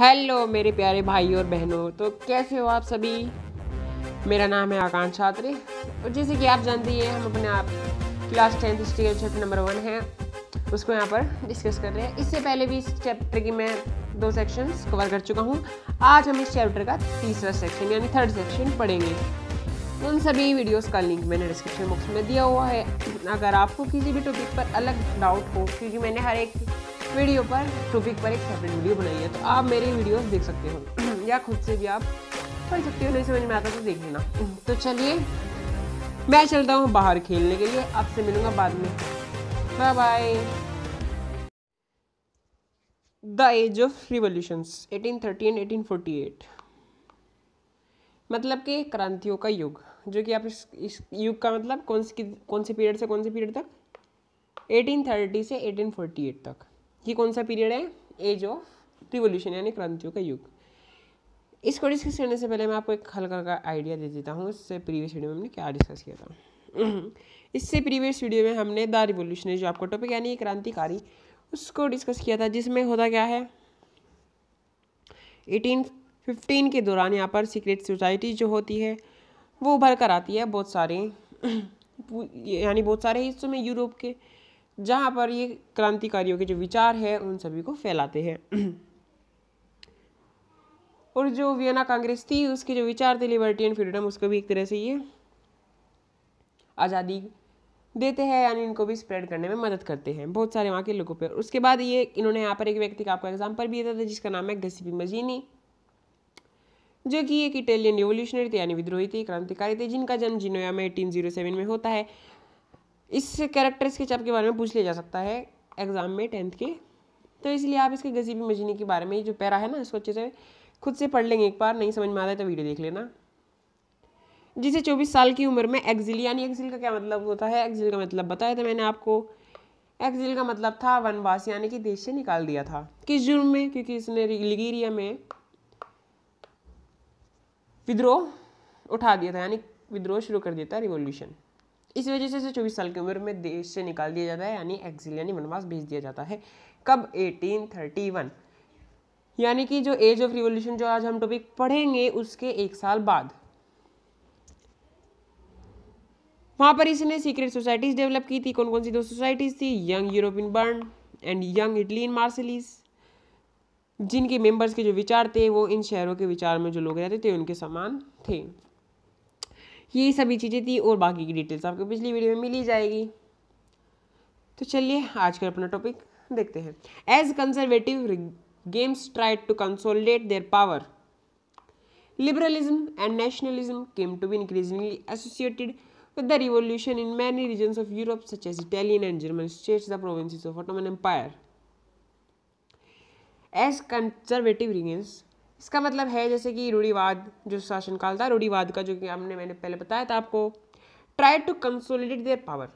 Hello मेरे प्यारे भाई और बहनों तो कैसे हो आप सभी मेरा नाम है आकांक्ष छात्री और जैसे कि आप जानते हैं हम अपने आप class tenth history chapter number one है उसको यहाँ पर डिस्कस कर रहे हैं इससे पहले भी इस चैप्टर की मैं दो सेक्शन कवर कर चुका हूँ आज हम इस चैप्टर का तीसरा सेक्शन यानी थर्ड सेक्शन पढ़ेंगे उन सभी वीडियोस का लिंक मैंने डिस्क्रिप्शन बॉक्स में दिया हुआ है अगर आपको किसी भी टॉपिक पर अलग डाउट हो क्योंकि मैंने हर एक वीडियो पर टॉपिक पर एक सेपरेट वीडियो बनाई है तो आप मेरी वीडियोस देख सकते हो या खुद से भी आप पढ़ सकते हो नहीं समझ में आता तो देख लेना तो चलिए मैं चलता हूँ बाहर खेलने के लिए आपसे मिलूंगा बाद में bye bye the age of revolution revolutions 1830 and eight मतलब कि क्रांतियों का युग जो कि आप इस, इस युग का मतलब कौन से कौन से पीरियड से कौन से पीरियड तक 1830 से 1848 तक ये कौन सा पीरियड है एज ऑफ रिवोल्यूशन यानी क्रांतियों का युग इसको डिस्कस करने से पहले मैं आपको एक हल्का हल्का आइडिया दे देता हूँ इससे प्रीवियस वीडियो में हमने क्या डिस्कस किया था इससे प्रीवियस वीडियो में हमने द रिवोल्यूशनरी जो आपका टॉपिक यानी क्रांतिकारी उसको डिस्कस किया था जिसमें होता क्या है एटीन फिफ्टीन के दौरान यहाँ पर सीक्रेट सोसाइटी जो होती है वो उभर कर आती है बहुत सारे यानी बहुत सारे हिस्सों में यूरोप के जहाँ पर ये क्रांतिकारियों के जो विचार है उन सभी को फैलाते हैं और जो वियना कांग्रेस थी उसके जो विचार थे लिबर्टी एंड फ्रीडम उसको भी एक तरह से ये आज़ादी देते हैं यानी इनको भी स्प्रेड करने में मदद करते हैं बहुत सारे वहाँ के लोगों पर उसके बाद ये इन्होंने यहाँ पर एक व्यक्ति का आपको एग्जाम्पल भी दिया था जिसका नाम है घसीपी मजीनी जो कि एक इटालियन रिवोल्यूशनरी थे यानी विद्रोही थे क्रांतिकारी थे जिनका जन्म जिनोया में एटीन में होता है इस कैरेक्टर स्केचअप के बारे में पूछ लिया जा सकता है एग्ज़ाम में टेंथ के तो इसलिए आप इसके गजीबी मजनी के बारे में जो पैरा है ना इसको अच्छे से खुद से पढ़ लेंगे एक बार नहीं समझ में आ रहा है तो वीडियो देख लेना जिसे 24 साल की उम्र में एक्जिल यानी एक्जिल का क्या मतलब होता है एक्जिल का मतलब बताया था मैंने आपको एक्जिल का मतलब था वनवास यानी कि देश से निकाल दिया था किस जुर्म में क्योंकि इसने लिगीरिया में विद्रोह उठा दिया था यानी विद्रोह शुरू कर दिया था रिवोल्यूशन इस वजह से इसे चौबीस साल की उम्र में देश से निकाल दिया जाता है यानी एक्सिल यानी वनवास भेज दिया जाता है कब 1831 यानी कि जो एज ऑफ रिवोल्यूशन जो आज हम टॉपिक पढ़ेंगे उसके एक साल बाद वहां पर इसने सीक्रेट सोसाइटीज डेवलप की थी कौन कौन सी दो सोसाइटीज थी young European Berne and young Italy in Marseilles जिनके मेंबर्स के जो विचार थे वो इन शहरों के विचार में जो लोग रहते थे उनके समान थे ये सभी चीज़ें थी और बाकी की डिटेल्स आपको पिछली वीडियो में मिली जाएगी तो चलिए आज का अपना टॉपिक देखते हैं as conservative regimes try to consolidate their power liberalism and nationalism came to be increasingly associated with the revolution in many region of Europe such as Italian and German states the provinces of Ottoman empire as conservative regimes इसका मतलब है जैसे कि रूढ़ीवाद जो शासनकाल था रूढ़ीवाद का जो कि हमने मैंने पहले बताया था आपको try to consolidate their power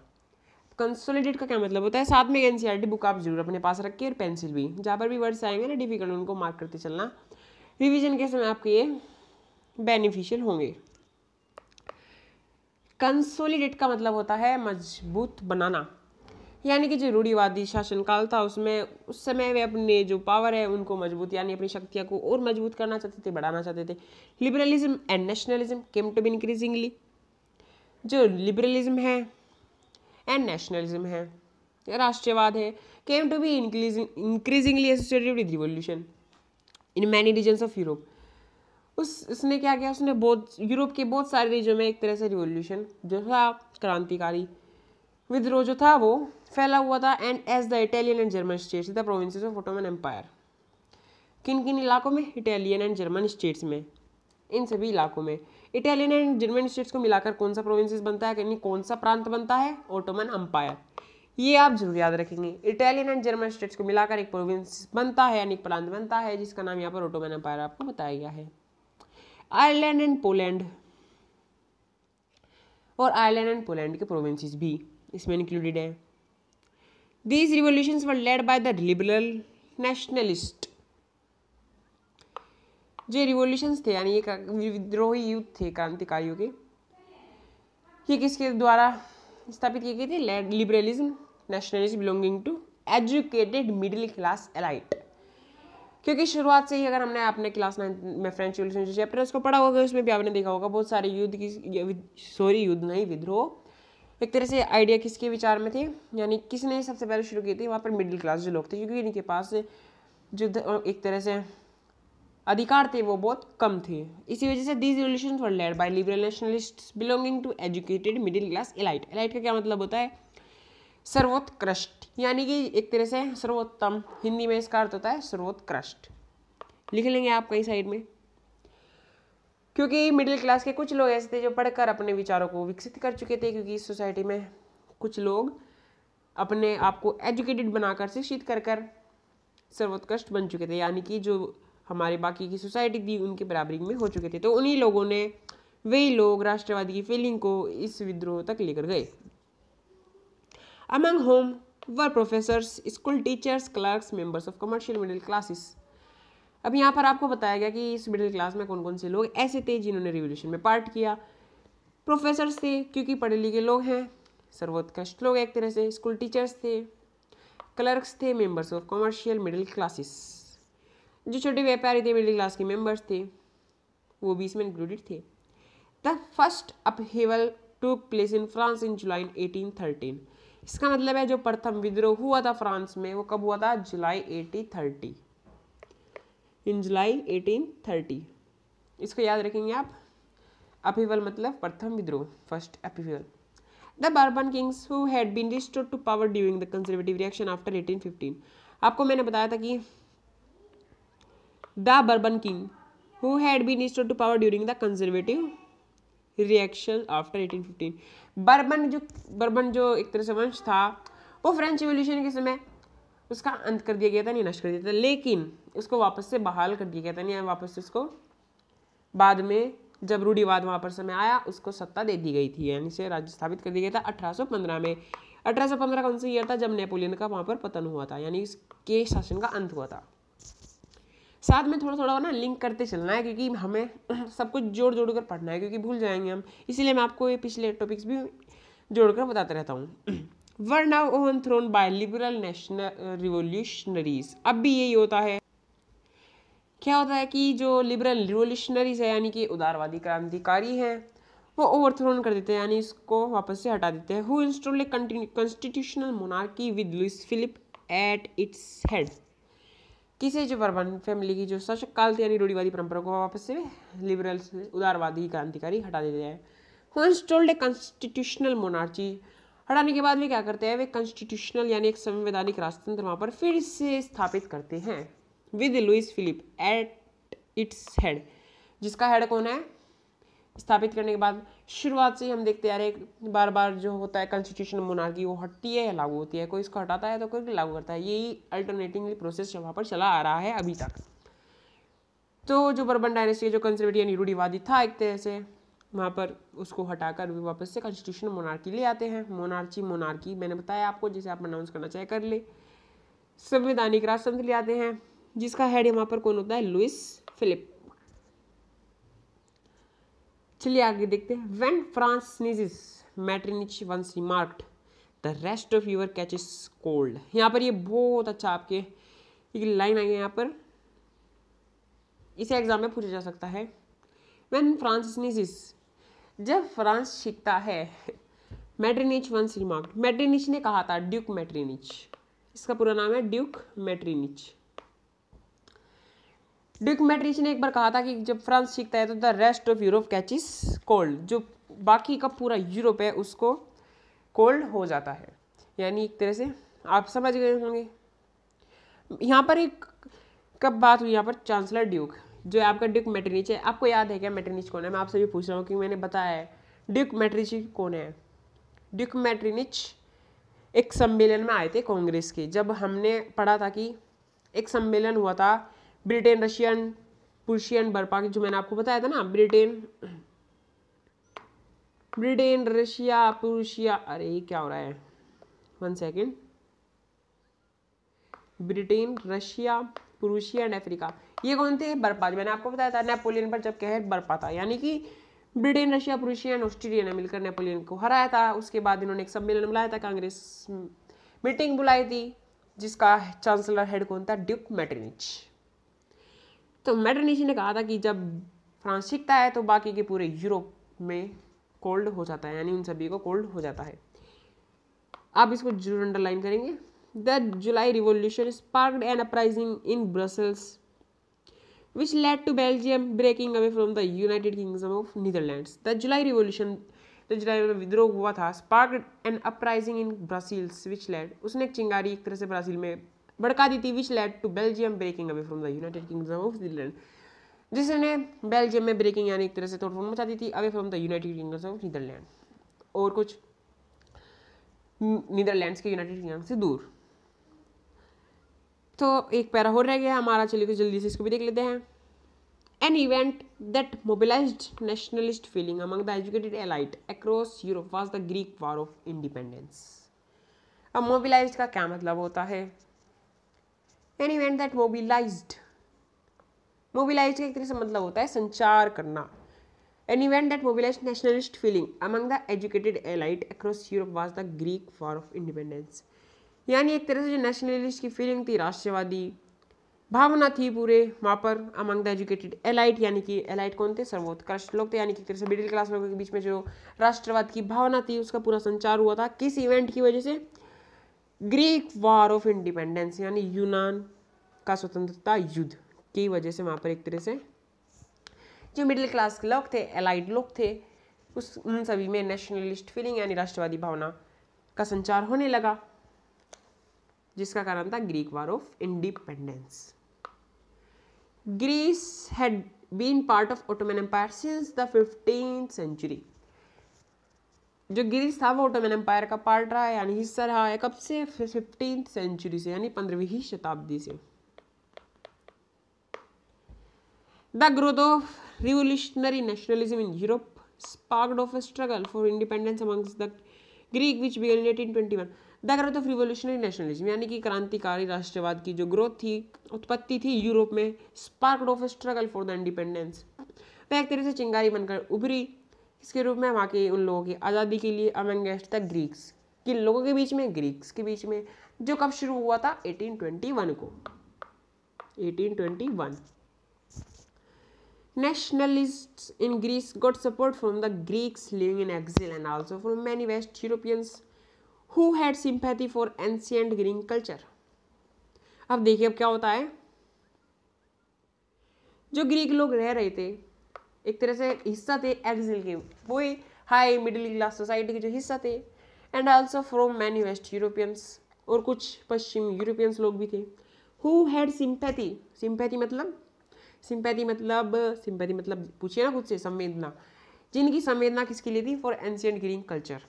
consolidate का क्या मतलब होता है साथ में एन बुक e आप जरूर अपने पास रखिए और पेंसिल भी जहाँ पर भी वर्ड्स आएंगे ना डिफिकल्ट उनको मार्क करते चलना रिविजन के समय आपके ये बेनिफिशियल होंगे कंसोलिडेट का मतलब होता है मजबूत बनाना यानी कि जो रूढ़ीवादी शासनकाल था उसमें उस समय वे अपने जो पावर है उनको मजबूत यानी अपनी शक्तियाँ को और मजबूत करना चाहते थे बढ़ाना चाहते थे liberalism and nationalism came to be increasingly जो लिबरलिज्म है एंड नेशनलिज्म है राष्ट्रवाद है came to be increasingly associated with revolution in many regions of Europe उस उसने क्या किया उसने बहुत यूरोप के बहुत सारे रीजन में एक तरह से रिवोल्यूशन जो था क्रांतिकारी विद्रोह जो था वो फैला हुआ था and as the Italian and German states the provinces of Ottoman empire किन किन इलाकों में इटालियन एंड जर्मन स्टेट्स में इन सभी इलाकों में इटालियन एंड जर्मन स्टेट्स को मिलाकर कौन सा प्रोविंसेस बनता है यानी कौन सा प्रांत बनता है ओटोमन अम्पायर ये आप जरूर याद रखेंगे इटालियन एंड जर्मन स्टेट्स को मिलाकर एक प्रोविंस बनता है यानी प्रांत बनता है जिसका नाम यहाँ पर ओटोमन अम्पायर आपको बताया गया है आयरलैंड एंड पोलैंड और आयरलैंड एंड पोलैंड के प्रोविंसेस भी इसमें इंक्लूडेड है these revolution were led by the liberal nationalist जो रिवोल्यूशंस थे यानी ये विद्रोही युद्ध थे क्रांतिकारियों के ये किसके द्वारा स्थापित किए गए थे liberalism nationalist belonging to educated middle class elite क्योंकि शुरुआत से ही अगर हमने अपने क्लास नाइन में फ्रेंच रिवोल्यूशन जो चैप्टर उसको पढ़ा होगा उसमें भी आपने देखा होगा बहुत सारे युद्ध की सॉरी युद्ध नहीं विद्रोह एक तरह से आइडिया किसके विचार में थे यानी किसने सबसे पहले शुरू की थी वहाँ पर मिडिल क्लास जो लोग थे क्योंकि इनके पास जो एक तरह से अधिकार थे वो बहुत कम थे इसी वजह से these revolution for led by liberal nationalist belonging to educated middle class elite elite का क्या मतलब होता है सर्वोत्कृष्ट यानी कि एक तरह से सर्वोत्तम हिंदी में इसका अर्थ होता है सर्वोत्कृष्ट लिख लेंगे आप कई साइड में क्योंकि मिडिल क्लास के कुछ लोग ऐसे थे जो पढ़कर अपने विचारों को विकसित कर चुके थे क्योंकि इस सोसाइटी में कुछ लोग अपने आप को एजुकेटेड बनाकर शिक्षित कर कर सर्वोत्कृष्ट बन चुके थे यानी कि जो हमारे बाकी की सोसाइटी थी उनके बराबरी में हो चुके थे तो उन्हीं लोगों ने वही लोग राष्ट्रवादी की फीलिंग को इस विद्रोह तक लेकर गए amongst whom were professor school teachers clerks members of commercial middle classes अब यहाँ पर आपको बताया गया कि इस मिडिल क्लास में कौन कौन से लोग ऐसे थे जिन्होंने रिवोल्यूशन में पार्ट किया प्रोफेसर्स थे क्योंकि पढ़े लिखे लोग हैं सर्वोत्कृष्ट लोग एक तरह से स्कूल टीचर्स थे क्लर्क्स थे members of commercial middle classes जो छोटे व्यापारी थे मिडिल क्लास के मेंबर्स थे वो भी इसमें इंक्लूडेड थे the first upheaval to place in France in July 1813 इसका मतलब है जो प्रथम विद्रोह हुआ था फ्रांस में वो कब हुआ था जुलाई थर्टी इन जुलाई 1830 इसको याद रखेंगे आप अपीवल मतलब प्रथम विद्रोह first upheaval the Bourbon kings who had been restored to power during the conservative reaction after 1815 आपको मैंने बताया था कि the Bourbon king who had been restored to power during the conservative reaction after 1815 Bourbon जो Bourbon जो एक तरह से वंश था वो फ्रेंच रिवोल्यूशन के समय उसका अंत कर दिया गया था नहीं नष्ट कर दिया था लेकिन उसको वापस से बहाल कर दिया गया था नहीं वापस से उसको बाद में जब रूढ़ीवाद वहाँ पर समय आया उसको सत्ता दे दी गई थी यानी से राज्य स्थापित कर दिया गया था अठारह में अठारह कौन सा ईयर था जब नेपोलियन का वहाँ पर पतन हुआ था यानी इसके शासन का अंत हुआ था साथ में थोड़ा थोड़ा ना लिंक करते चलना है क्योंकि हमें सब कुछ जोड़ जोड़ कर पढ़ना है क्योंकि भूल जाएंगे हम इसीलिए मैं आपको ये पिछले टॉपिक्स भी जोड़ कर बताते रहता हूँ were now overthrown by liberal national revolutionaries अब भी यही होता है क्या होता है कि जो लिबरल रिवोल्यूशनरीज है यानी कि उदारवादी क्रांतिकारी हैं वो ओवरथ्रोन कर देते हैं यानी इसको वापस से हटा देते हैं who install a constitutional monarchy with Louis Philippe at its head किसे जो वर्मन फैमिली की जो शासक काल थे यानी रूढ़ीवादी परंपरा को वापस से लिबरल उदारवादी क्रांतिकारी हटा देते हैं who installed a constitutional monarchy हटाने के बाद वे क्या करते हैं वे कॉन्स्टिट्यूशनल यानी एक संवैधानिक राजतंत्र वहाँ पर फिर से स्थापित करते हैं with Louis Philippe at its head जिसका हेड कौन है स्थापित करने के बाद शुरुआत से ही हम देखते आ रहे बार बार जो होता है कॉन्स्टिट्यूशन मोनार्की वो हटती है लागू होती है कोई इसको हटाता है तो कोई लागू करता है यही अल्टरनेटिंगली प्रोसेस वहाँ पर चला आ रहा है अभी तक तो जो बर्बन डायनेस्टी जो कंजर्वेटिव यानी रूढ़ीवादी था एक तरह से वहाँ पर उसको हटाकर वे वापस से कॉन्स्टिट्यूशन मोनार्की ले आते हैं मोनार्ची मोनार्की मैंने बताया आपको जिसे आप अनाउंस करना चाहे कर ले संवैधानिक राजतंत्र ले आते हैं जिसका हेड यहाँ पर कौन होता है लुइस फिलिप चलिए आगे देखते हैं when France sneezes Metternich once remarked the rest of Europe catches cold यहाँ पर ये बहुत अच्छा आपके एक लाइन आई है यहाँ पर इसे एग्जाम में पूछा जा सकता है वेन फ्रांस निजिस जब फ्रांस सीखता है मैड्रिनिच वंस रिमार्क मैड्रिनिच ने कहा था ड्यूक मैट्रिनिच इसका पूरा नाम है ड्यूक मैट्रिनिच ड्यूक मैट्रिनिच ने एक बार कहा था कि जब फ्रांस सीखता है तो the rest of Europe catches cold जो बाकी का पूरा यूरोप है उसको कोल्ड हो जाता है यानी एक तरह से आप समझ गए होंगे यहाँ पर एक कब बात हुई यहाँ पर चांसलर ड्यूक जो है आपका ड्यूक मेटरनीच है आपको याद है क्या मेटरनीच कौन है मैं आपसे भी पूछ रहा हूँ क्योंकि मैंने बताया है ड्यूक मेटरनीच कौन है ड्यूक मेटरिनिच एक सम्मेलन में आए थे कांग्रेस के जब हमने पढ़ा था कि एक सम्मेलन हुआ था ब्रिटेन रशियन पुर्शियन बर्पा जो मैंने आपको बताया था ना ब्रिटेन ब्रिटेन रशिया पुरुषिया अरे ये क्या हो रहा है one second Britain Russia Prussia and Africa ये कौन थे बर्पा मैंने आपको बताया था नेपोलियन पर जब कहर बर्पा था यानी कि Britain Russia Prussia and Australia ने मिलकर नेपोलियन को हराया था उसके बाद इन्होंने एक सम्मेलन बुलाया था कांग्रेस मीटिंग बुलाई थी जिसका चांसलर हेड कौन था ड्यूक मेटरनिच तो मेटरनिच ने कहा था कि जब फ्रांस सीखता है तो बाकी के पूरे यूरोप में कोल्ड हो जाता है यानी उन सभी को कोल्ड हो जाता है आप इसको जरूर अंडरलाइन करेंगे the July revolution sparked an uprising in Brussels, which led to Belgium breaking away from the United Kingdom of Netherlands. The July Revolution तो जिला विद्रोह हुआ था spark an uprising in Brazil which led उसने एक चिंगारी एक तरह से ब्राज़ील में भड़का दी थी which led to Belgium breaking away from the United Kingdom of Netherland जिसने बेल्जियम में ब्रेकिंग यानी एक तरह से तोड़फोड़ मचा दी थी away from the United Kingdom of Netherland और कुछ नीदरलैंड्स हम्म, के यूनाइटेड किंगडम से दूर तो एक पैरा हो रह गया हमारा चलिए तो जल्दी से इसको भी देख लेते हैं an event that mobilise nationalist feeling among the educated elite across Europe was the Greek war of independence अब मोबिलाइज का क्या मतलब होता है an event that mobilise mobilise का एक तरह से मतलब होता है संचार करना an event that mobilise nationalist feeling among the educated elite across Europe was the Greek war of independence यानी एक तरह से जो नेशनलिस्ट की फीलिंग थी राष्ट्रवादी भावना थी पूरे वहाँ पर अमंग द एजुकेटेड एलाइट यानी कि एलाइट कौन थे सर्वोत्कृष्ट लोग थे यानी कि एक तरह से मिडिल क्लास लोगों के बीच में जो राष्ट्रवाद की भावना थी उसका पूरा संचार हुआ था किस इवेंट की वजह से ग्रीक वार ऑफ इंडिपेंडेंस यानी यूनान का स्वतंत्रता युद्ध की वजह से वहाँ पर एक तरह से जो मिडिल क्लास के लोग थे एलाइड लोग थे उस उन सभी में नेशनलिस्ट फीलिंग यानी राष्ट्रवादी भावना का संचार होने लगा जिसका कारण था Greek war of independence Greece had been part of Ottoman empire since the fifteen century जो ग्रीस था वो ऑटोमन एम्पायर का पार्ट रहा है यानी हिस्सा रहा है कब से फिफ्टीन सेंचुरी से यानी पंद्रहवीं शताब्दी से the growth of revolutionary nationalism in Europe of off for independence for independence amongst the Greek which eighteen twenty one background of revolutionary nationalism यानी कि क्रांतिकारी राष्ट्रवाद की जो ग्रोथ थी उत्पत्ति थी यूरोप में spark of struggle for the independence वह एक तरह से चिंगारी बनकर उभरी इसके रूप में वहाँ के उन लोगों की आज़ादी के लिए अमंगेस्ट द ग्रीक्स किन लोगों के बीच में ग्रीक्स के बीच में जो कब शुरू हुआ था 1821 को 1821 nationalist in Greece got support from the Greeks living in exile and also from many west Europeans who had sympathy for ancient Greek culture अब देखिए अब क्या होता है जो ग्रीक लोग रह रहे थे एक तरह से हिस्सा थे एक्सिल के वो हाई मिडिल क्लास सोसाइटी के जो हिस्सा थे and also from many west Europeans और कुछ पश्चिम यूरोपियंस लोग भी थे हु हैड सिंपैथी सिंपैथी मतलब सिंपैथी मतलब सिंपैथी मतलब पूछिए ना खुद से संवेदना जिनकी संवेदना किसके लिए थी फॉर एंशियंट ग्रीक कल्चर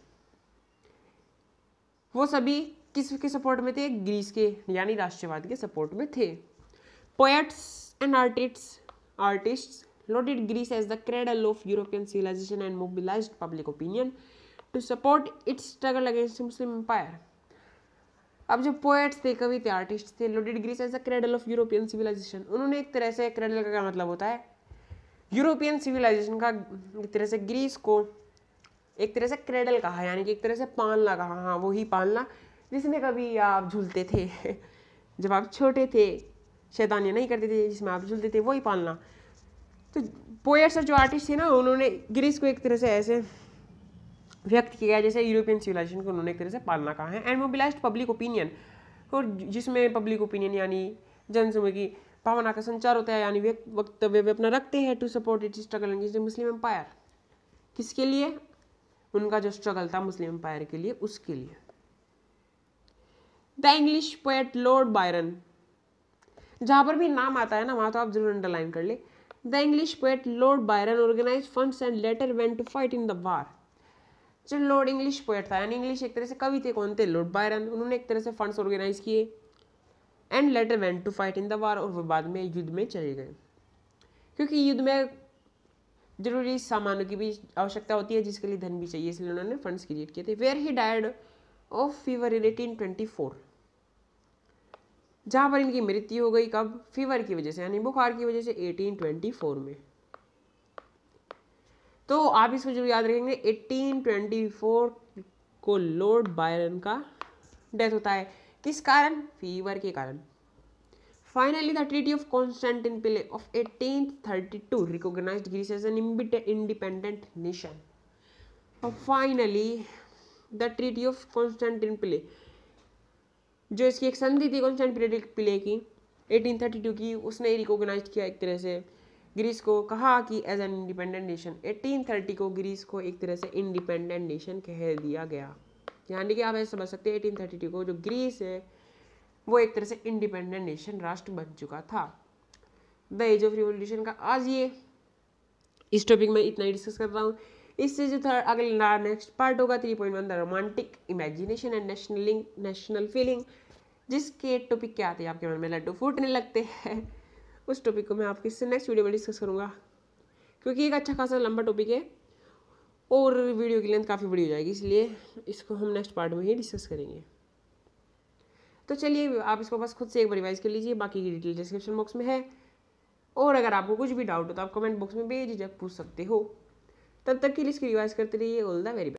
वो सभी किस के सपोर्ट में थे ग्रीस के यानी राष्ट्रवाद के सपोर्ट में थे poets and artists artists lauded Greece as the cradle of European civilisation and mobilise public opinion to support its struggle against Muslim empire अब जो पोएट्स थे कवि थे आर्टिस्ट थे lauded Greece as the cradle of European civilisation उन्होंने एक तरह से क्रेडल का क्या मतलब होता है यूरोपियन सिविलाइजेशन का एक तरह से ग्रीस को एक तरह से क्रेडल कहा यानी कि एक तरह से पालना कहा हाँ वही पालना जिसमें कभी आप झूलते थे जब आप छोटे थे शैतानियाँ नहीं करते थे जिसमें आप झूलते थे वही पालना तो पोएट्स और जो आर्टिस्ट थे ना उन्होंने ग्रीस को एक तरह से ऐसे व्यक्त किया जैसे यूरोपियन सिविलाइजेशन को उन्होंने एक तरह से पालना कहा है एंड मोबिलाइज पब्लिक ओपिनियन और जिसमें पब्लिक ओपिनियन यानी जनसमूह की भावना का संचार होता है यानी वक्तव्य अपना रखते हैं to support it struggle Muslim empire किसके लिए उनका जो स्ट्रगल था मुस्लिम एम्पायर के लिए उसके लिए the English poet Lord Byron जहां पर भी नाम आता है ना वहां तो आप जरूर अंडरलाइन कर ले the English poet Lord Byron organise funds and later went to fight in the war जो लॉर्ड इंग्लिश पोएट था यानी इंग्लिश एक तरह से कवि थे कौन थे लॉर्ड बायरन उन्होंने एक तरह से फंड्स ऑर्गेनाइज किए and later went to fight in the war और वो बाद में युद्ध में चले गए क्योंकि युद्ध में जरूरी सामानों की भी आवश्यकता होती है जिसके लिए धन भी चाहिए इसलिए उन्होंने फंड्स क्रिएट किए थे where he died of fever in eighteen twenty four जहाँ पर इनकी मृत्यु हो गई कब फीवर की वजह से यानी बुखार की वजह से एटीन ट्वेंटी फोर में तो आप इसको जरूर याद रखेंगे एटीन ट्वेंटी फोर को लॉर्ड बायरन का डेथ होता है किस कारण फीवर के कारण Finally, the Treaty of Constantinople of 1832 recognized Greece as an independent nation. uh, finally the treaty of constantinople जो इसकी एक संधि थी कॉन्स्टेंटिनपिले की 1832 की उसने रिकॉग्नाइज किया एक तरह से ग्रीस को कहा कि एज एन इंडिपेंडेंट नेशन 1830 को ग्रीस को एक तरह से इंडिपेंडेंट नेशन कह दिया गया यानी कि आप ऐसे समझ सकते हैं 1832 को जो ग्रीस है वो एक तरह से इंडिपेंडेंट नेशन राष्ट्र बन चुका था द एज ऑफ रिवोल्यूशन का आज ये इस टॉपिक में इतना ही डिस्कस कर रहा हूँ इससे जो थर्ड अगला नेक्स्ट पार्ट होगा three point one the romantic imagination and national national feeling जिसके टॉपिक क्या आते हैं आपके मन में लड्डू फूटने लगते हैं उस टॉपिक को मैं आपके इससे नेक्स्ट वीडियो में डिस्कस करूँगा क्योंकि एक अच्छा खासा लंबा टॉपिक है और वीडियो की लेंथ काफ़ी बड़ी हो जाएगी इसलिए इसको हम नेक्स्ट पार्ट में ही डिस्कस करेंगे तो चलिए आप इसको बस खुद से एक बार रिवाइज कर लीजिए बाकी की डिटेल डिस्क्रिप्शन बॉक्स में है और अगर आपको कुछ भी डाउट हो तो आप कमेंट बॉक्स में भेज पूछ सकते हो तब तक के लिए इसकी रिवाइज करते रहिए ऑल द वेरी